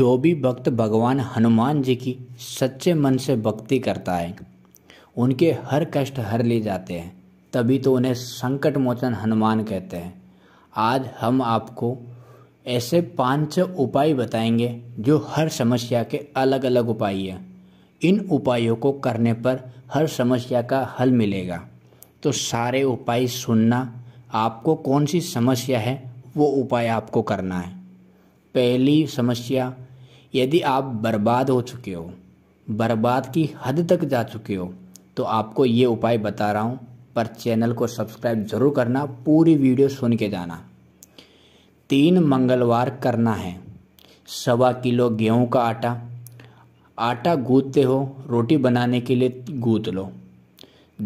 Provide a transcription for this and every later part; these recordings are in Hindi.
जो भी भक्त भगवान हनुमान जी की सच्चे मन से भक्ति करता है उनके हर कष्ट हर ले जाते हैं तभी तो उन्हें संकट मोचन हनुमान कहते हैं आज हम आपको ऐसे पांच उपाय बताएंगे जो हर समस्या के अलग अलग उपाय हैं इन उपायों को करने पर हर समस्या का हल मिलेगा तो सारे उपाय सुनना आपको कौन सी समस्या है वो उपाय आपको करना है पहली समस्या यदि आप बर्बाद हो चुके हो बर्बाद की हद तक जा चुके हो तो आपको ये उपाय बता रहा हूँ पर चैनल को सब्सक्राइब ज़रूर करना पूरी वीडियो सुन के जाना तीन मंगलवार करना है सवा किलो गेहूं का आटा आटा गूंथते हो रोटी बनाने के लिए गूंथ लो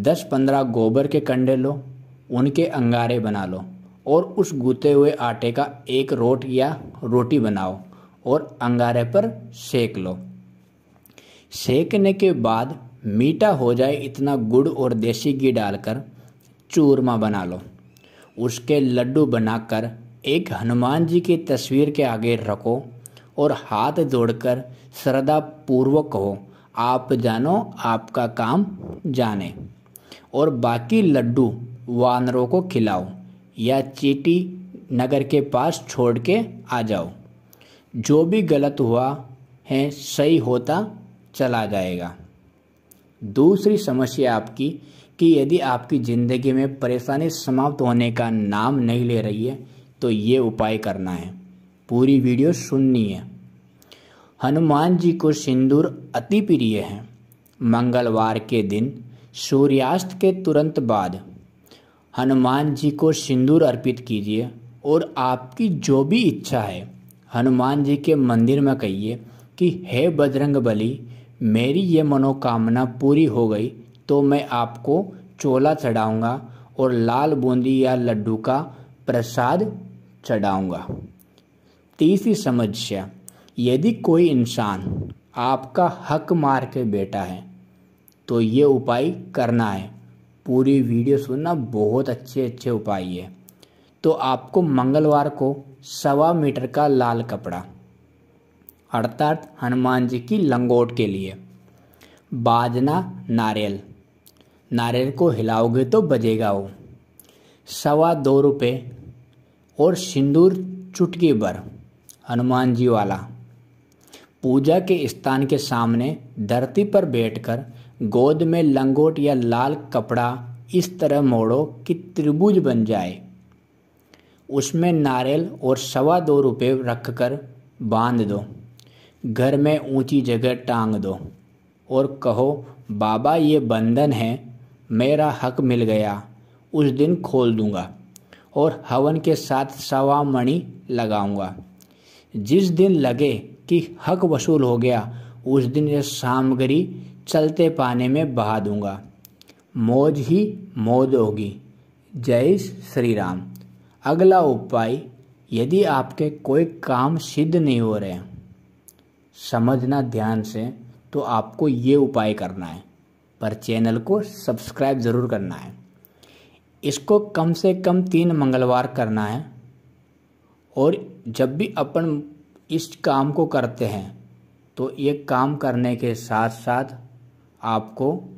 दस पंद्रह गोबर के कंडे लो उनके अंगारे बना लो और उस गूंथे हुए आटे का एक रोट या रोटी बनाओ और अंगारे पर सेक लो सेकने के बाद मीठा हो जाए इतना गुड़ और देसी घी डालकर चूरमा बना लो उसके लड्डू बनाकर एक हनुमान जी की तस्वीर के आगे रखो और हाथ जोड़कर श्रद्धा पूर्वक कहो आप जानो आपका काम जाने और बाकी लड्डू वानरों को खिलाओ या चीटी नगर के पास छोड़ के आ जाओ जो भी गलत हुआ है सही होता चला जाएगा दूसरी समस्या आपकी कि यदि आपकी ज़िंदगी में परेशानी समाप्त होने का नाम नहीं ले रही है तो ये उपाय करना है पूरी वीडियो सुननी है हनुमान जी को सिंदूर अति प्रिय है मंगलवार के दिन सूर्यास्त के तुरंत बाद हनुमान जी को सिंदूर अर्पित कीजिए और आपकी जो भी इच्छा है हनुमान जी के मंदिर में कहिए कि हे बजरंग बली मेरी ये मनोकामना पूरी हो गई तो मैं आपको चोला चढ़ाऊँगा और लाल बूंदी या लड्डू का प्रसाद चढ़ाऊंगा तीसरी समस्या यदि कोई इंसान आपका हक मार के बैठा है तो ये उपाय करना है पूरी वीडियो सुनना बहुत अच्छे अच्छे उपाय है तो आपको मंगलवार को सवा मीटर का लाल कपड़ा अर्थात हनुमान जी की लंगोट के लिए बाजना नारियल नारियल को हिलाओगे तो बजेगा वो सवा दो रुपये और सिंदूर चुटकी भर हनुमान जी वाला पूजा के स्थान के सामने धरती पर बैठकर गोद में लंगोट या लाल कपड़ा इस तरह मोड़ो कि त्रिभुज बन जाए उसमें नारियल और सवा दो रुपये रख कर बांध दो घर में ऊंची जगह टांग दो और कहो बाबा ये बंधन है मेरा हक मिल गया उस दिन खोल दूंगा और हवन के साथ सवा मणि लगाऊंगा जिस दिन लगे कि हक वसूल हो गया उस दिन यह सामग्री चलते पाने में बहा दूंगा मौज ही मौज होगी जय श्री राम अगला उपाय यदि आपके कोई काम सिद्ध नहीं हो रहे हैं समझना ध्यान से तो आपको ये उपाय करना है पर चैनल को सब्सक्राइब ज़रूर करना है इसको कम से कम तीन मंगलवार करना है और जब भी अपन इस काम को करते हैं तो ये काम करने के साथ साथ आपको